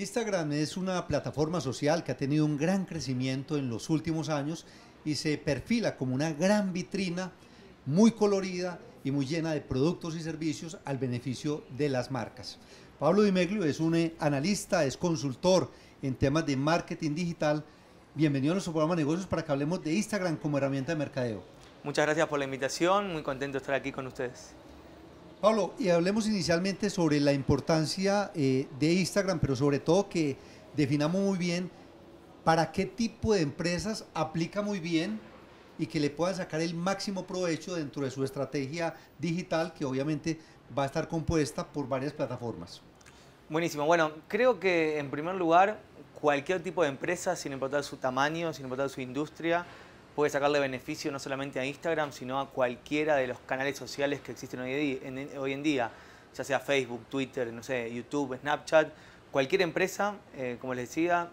Instagram es una plataforma social que ha tenido un gran crecimiento en los últimos años y se perfila como una gran vitrina muy colorida y muy llena de productos y servicios al beneficio de las marcas. Pablo Di Meglio es un eh, analista, es consultor en temas de marketing digital. Bienvenido a nuestro programa Negocios para que hablemos de Instagram como herramienta de mercadeo. Muchas gracias por la invitación, muy contento de estar aquí con ustedes. Pablo, y hablemos inicialmente sobre la importancia eh, de Instagram, pero sobre todo que definamos muy bien para qué tipo de empresas aplica muy bien y que le puedan sacar el máximo provecho dentro de su estrategia digital, que obviamente va a estar compuesta por varias plataformas. Buenísimo. Bueno, creo que en primer lugar, cualquier tipo de empresa, sin importar su tamaño, sin importar su industria, puede sacarle beneficio no solamente a Instagram, sino a cualquiera de los canales sociales que existen hoy en día, ya sea Facebook, Twitter, no sé, YouTube, Snapchat, cualquier empresa, eh, como les decía,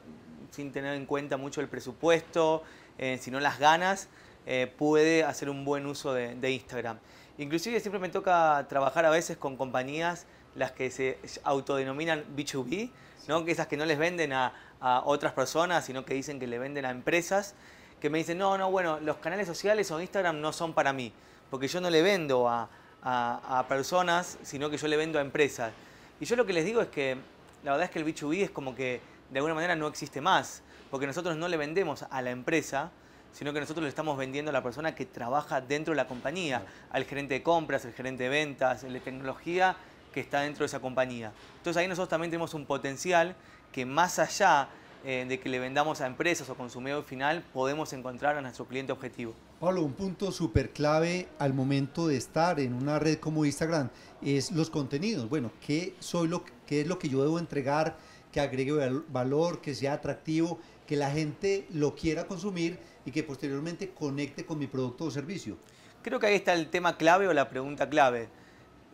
sin tener en cuenta mucho el presupuesto, eh, sino las ganas, eh, puede hacer un buen uso de, Instagram. Inclusive siempre me toca trabajar a veces con compañías las que se autodenominan B2B, ¿no? que esas que no les venden a, a otras personas, sino que dicen que le venden a empresas que me dicen, no, no, bueno, los canales sociales o Instagram no son para mí, porque yo no le vendo a, a, personas, sino que yo le vendo a empresas. Y yo lo que les digo es que la verdad es que el B2B es como que de alguna manera no existe más, porque nosotros no le vendemos a la empresa, sino que nosotros le estamos vendiendo a la persona que trabaja dentro de la compañía, al gerente de compras, al gerente de ventas, de tecnología que está dentro de esa compañía. Entonces ahí nosotros también tenemos un potencial que más allá eh, de que le vendamos a empresas o consumidor final, podemos encontrar a nuestro cliente objetivo. Pablo, un punto súper clave al momento de estar en una red como Instagram es los contenidos. Bueno, ¿qué, soy lo, qué es lo que yo debo entregar que agregue valor, que sea atractivo, que la gente lo quiera consumir y que posteriormente conecte con mi producto o servicio? Creo que ahí está el tema clave o la pregunta clave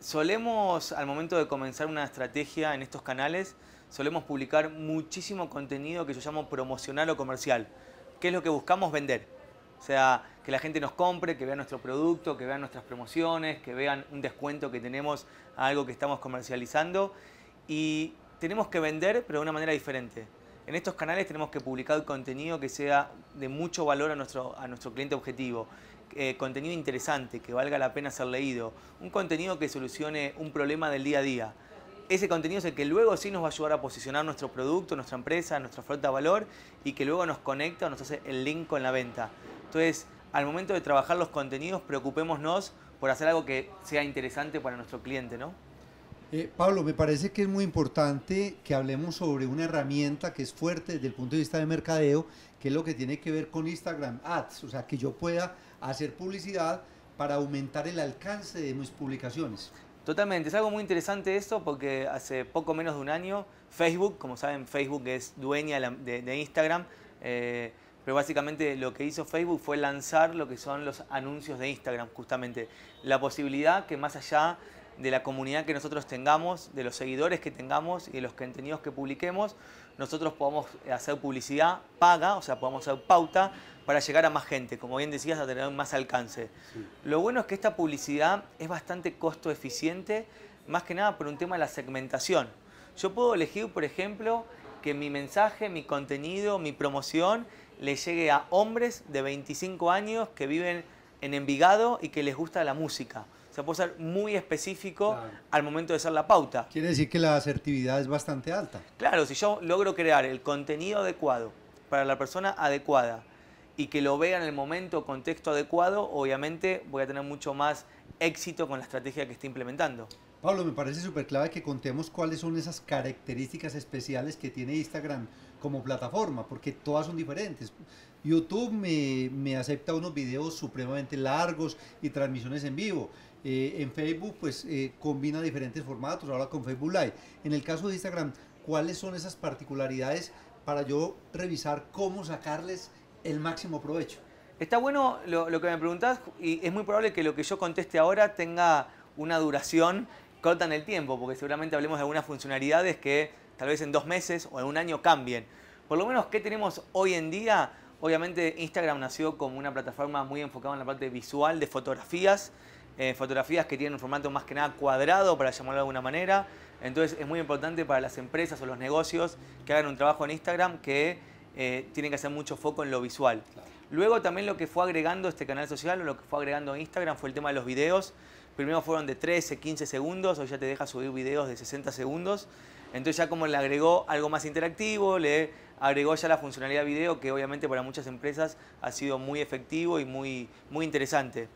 solemos, al momento de comenzar una estrategia en estos canales, solemos publicar muchísimo contenido que yo llamo promocional o comercial, que es lo que buscamos vender. O sea, que la gente nos compre, que vea nuestro producto, que vean nuestras promociones, que vean un descuento que tenemos a algo que estamos comercializando. Y tenemos que vender, pero de una manera diferente. En estos canales tenemos que publicar contenido que sea de mucho valor a nuestro, a nuestro cliente objetivo. Eh, contenido interesante, que valga la pena ser leído, un contenido que solucione un problema del día a día. Ese contenido es el que luego sí nos va a ayudar a posicionar nuestro producto, nuestra empresa, nuestra flota de valor y que luego nos conecta o nos hace el link con la venta. Entonces, al momento de trabajar los contenidos, preocupémonos por hacer algo que sea interesante para nuestro cliente, ¿no? Eh, Pablo, me parece que es muy importante que hablemos sobre una herramienta que es fuerte desde el punto de vista de mercadeo, que es lo que tiene que ver con Instagram Ads, o sea, que yo pueda hacer publicidad para aumentar el alcance de mis publicaciones. Totalmente, es algo muy interesante esto porque hace poco menos de un año Facebook, como saben, Facebook es dueña de, Instagram, eh, pero básicamente lo que hizo Facebook fue lanzar lo que son los anuncios de Instagram, justamente la posibilidad que más allá de la comunidad que nosotros tengamos, de los seguidores que tengamos y de los contenidos que publiquemos, nosotros podamos hacer publicidad paga, o sea, podamos hacer pauta para llegar a más gente, como bien decías, a tener más alcance. Lo bueno es que esta publicidad es bastante costo eficiente, más que nada por un tema de la segmentación. Yo puedo elegir, por ejemplo, que mi mensaje, mi contenido, mi promoción le llegue a hombres de 25 años que viven en Envigado y que les gusta la música. O sea, puedo ser muy específico al momento de hacer la pauta. Quiere decir que la asertividad es bastante alta. Claro, si yo logro crear el contenido adecuado para la persona adecuada, y que lo vea en el momento, contexto adecuado, obviamente voy a tener mucho más éxito con la estrategia que esté implementando. Pablo, me parece súper clave que contemos cuáles son esas características especiales que tiene Instagram como plataforma, porque todas son diferentes. YouTube me, acepta unos videos supremamente largos y transmisiones en vivo. Eh, en Facebook, pues eh, combina diferentes formatos, ahora con Facebook Live. En el caso de Instagram, ¿cuáles son esas particularidades para yo revisar cómo sacarles el máximo provecho. Está bueno lo, que me preguntás y es muy probable que lo que yo conteste ahora tenga una duración corta en el tiempo, porque seguramente hablemos de algunas funcionalidades que tal vez en dos meses o en un año cambien. Por lo menos, ¿qué tenemos hoy en día? Obviamente Instagram nació como una plataforma muy enfocada en la parte visual de fotografías, eh, fotografías que tienen un formato más que nada cuadrado, para llamarlo de alguna manera. Entonces es muy importante para las empresas o los negocios que hagan un trabajo en Instagram que eh, tienen que hacer mucho foco en lo visual. Luego también lo que fue agregando este canal social o lo que fue agregando Instagram fue el tema de los videos. Primero fueron de 13, 15 segundos, hoy ya te deja subir videos de 60 segundos. Entonces ya como le agregó algo más interactivo, le agregó ya la funcionalidad video que obviamente para muchas empresas ha sido muy efectivo y muy, muy interesante.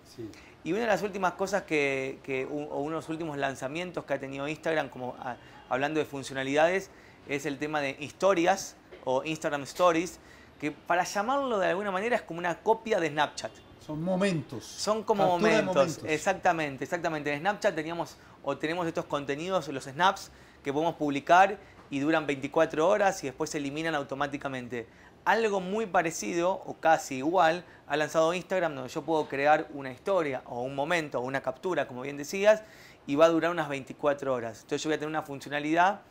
Y una de las últimas cosas que, que o uno de los últimos lanzamientos que ha tenido Instagram, como ah, hablando de funcionalidades, es el tema de historias o Instagram Stories, que para llamarlo de alguna manera es como una copia de Snapchat. Son momentos. Son como momentos. momentos. Exactamente, exactamente. En Snapchat teníamos o tenemos estos contenidos, los snaps, que podemos publicar y duran 24 horas y después se eliminan automáticamente. Algo muy parecido o casi igual ha lanzado Instagram donde yo puedo crear una historia o un momento o una captura, como bien decías, y va a durar unas 24 horas. Entonces yo voy a tener una funcionalidad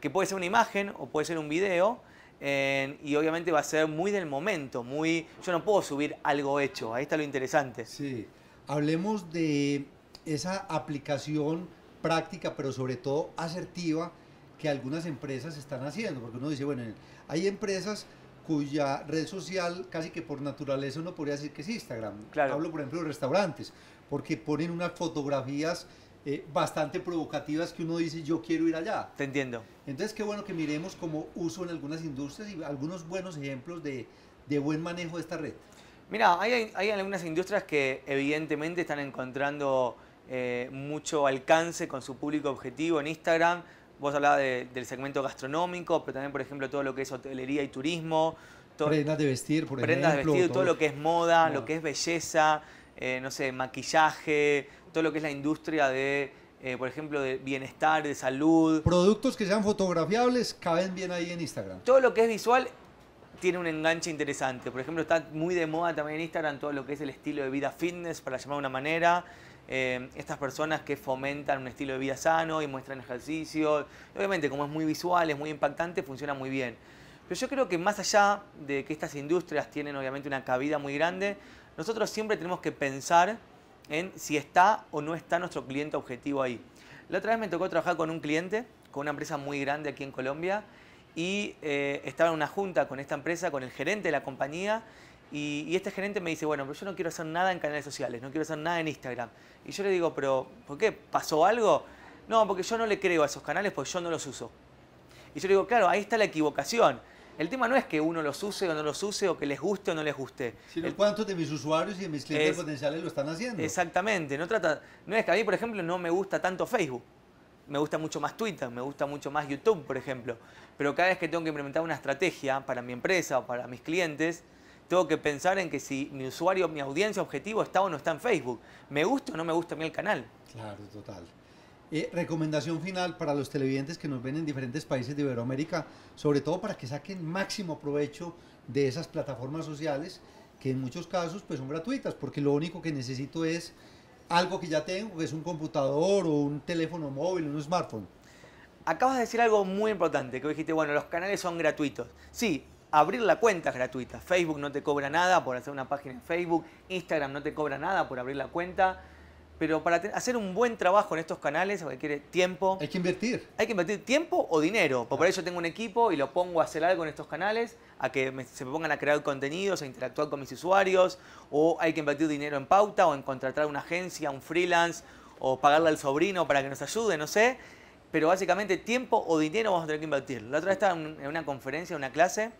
que puede ser una imagen o puede ser un video y obviamente va a ser muy del momento, muy. Yo no puedo subir algo hecho, ahí está lo interesante. Sí, hablemos de esa aplicación práctica, pero sobre todo asertiva, que algunas empresas están haciendo, porque uno dice, bueno, hay empresas cuya red social casi que por naturaleza uno podría decir que es Instagram. Claro. Hablo, por ejemplo, de restaurantes, porque ponen unas fotografías eh, bastante provocativas que uno dice yo quiero ir allá. Te entiendo. Entonces qué bueno que miremos cómo uso en algunas industrias y algunos buenos ejemplos de, de buen manejo de esta red. Mira, hay, hay, algunas industrias que evidentemente están encontrando eh, mucho alcance con su público objetivo en Instagram. Vos hablabas del segmento gastronómico, pero también, por ejemplo, todo lo que es hotelería y turismo. Prendas de vestir, por ejemplo. Prendas de vestir, todo, lo que es moda, lo que es belleza, eh, no sé, maquillaje, todo lo que es la industria de, eh, por ejemplo, de bienestar, de salud. Productos que sean fotografiables caben bien ahí en Instagram. Todo lo que es visual tiene un enganche interesante. Por ejemplo, está muy de moda también en Instagram todo lo que es el estilo de vida fitness, para llamar de una manera. Eh, estas personas que fomentan un estilo de vida sano y muestran ejercicio. Obviamente, como es muy visual, es muy impactante, funciona muy bien. Pero yo creo que más allá de que estas industrias tienen obviamente una cabida muy grande, nosotros siempre tenemos que pensar en si está o no está nuestro cliente objetivo ahí. La otra vez me tocó trabajar con un cliente, con una empresa muy grande aquí en Colombia, y eh, estaba en una junta con esta empresa, con el gerente de la compañía, y, y, este gerente me dice, bueno, pero yo no quiero hacer nada en canales sociales, no quiero hacer nada en Instagram. Y yo le digo, pero ¿por qué? ¿Pasó algo? No, porque yo no le creo a esos canales, porque yo no los uso. Y yo le digo, claro, ahí está la equivocación el tema no es que uno los use o no los use o que les guste o no les guste. Sino cuántos de mis usuarios y de mis clientes potenciales lo están haciendo. Exactamente. No, trata, no es que a mí, por ejemplo, no me gusta tanto Facebook. Me gusta mucho más Twitter, me gusta mucho más YouTube, por ejemplo. Pero cada vez que tengo que implementar una estrategia para mi empresa o para mis clientes, tengo que pensar en que si mi usuario, mi audiencia objetivo está o no está en Facebook. ¿Me gusta o no me gusta a mí el canal? Claro, total. Eh, recomendación final para los televidentes que nos ven en diferentes países de Iberoamérica, sobre todo para que saquen máximo provecho de esas plataformas sociales que en muchos casos pues son gratuitas, porque lo único que necesito es algo que ya tengo, que es un computador o un teléfono móvil, un smartphone. Acabas de decir algo muy importante, que dijiste, bueno, los canales son gratuitos. Sí, abrir la cuenta es gratuita. Facebook no te cobra nada por hacer una página en Facebook, Instagram no te cobra nada por abrir la cuenta. Pero para hacer un buen trabajo en estos canales requiere tiempo. Hay que invertir. Hay que invertir tiempo o dinero. Pues por eso tengo un equipo y lo pongo a hacer algo en estos canales, a que se me pongan a crear contenidos, a interactuar con mis usuarios, o hay que invertir dinero en pauta o en contratar una agencia, un freelance, o pagarle al sobrino para que nos ayude, no sé. Pero básicamente tiempo o dinero vamos a tener que invertir. La otra vez estaba en una conferencia, una clase,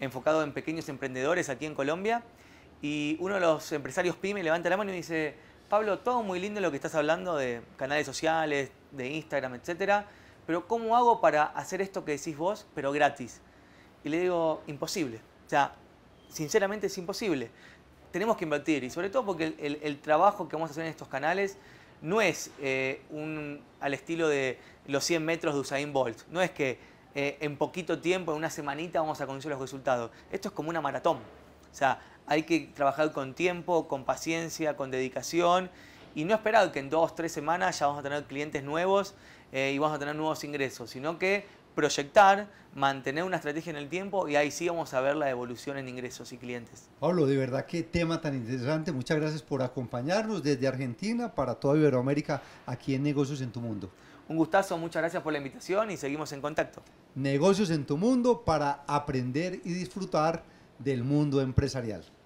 enfocado en pequeños emprendedores aquí en Colombia, y uno de los empresarios pyme levanta la mano y dice Pablo, todo muy lindo lo que estás hablando de canales sociales, de Instagram, etcétera, pero ¿cómo hago para hacer esto que decís vos, pero gratis? Y le digo, imposible. O sea, sinceramente es imposible. Tenemos que invertir y sobre todo porque el, trabajo que vamos a hacer en estos canales no es eh, un, al estilo de los 100 metros de Usain Bolt. No es que eh, en poquito tiempo, en una semanita, vamos a conseguir los resultados. Esto es como una maratón. O sea, hay que trabajar con tiempo, con paciencia, con dedicación y no esperar que en dos, tres semanas ya vamos a tener clientes nuevos eh, y vamos a tener nuevos ingresos, sino que proyectar, mantener una estrategia en el tiempo y ahí sí vamos a ver la evolución en ingresos y clientes. Pablo, de verdad qué tema tan interesante. Muchas gracias por acompañarnos desde Argentina para toda Iberoamérica aquí en Negocios en tu Mundo. Un gustazo, muchas gracias por la invitación y seguimos en contacto. Negocios en tu Mundo para aprender y disfrutar del mundo empresarial.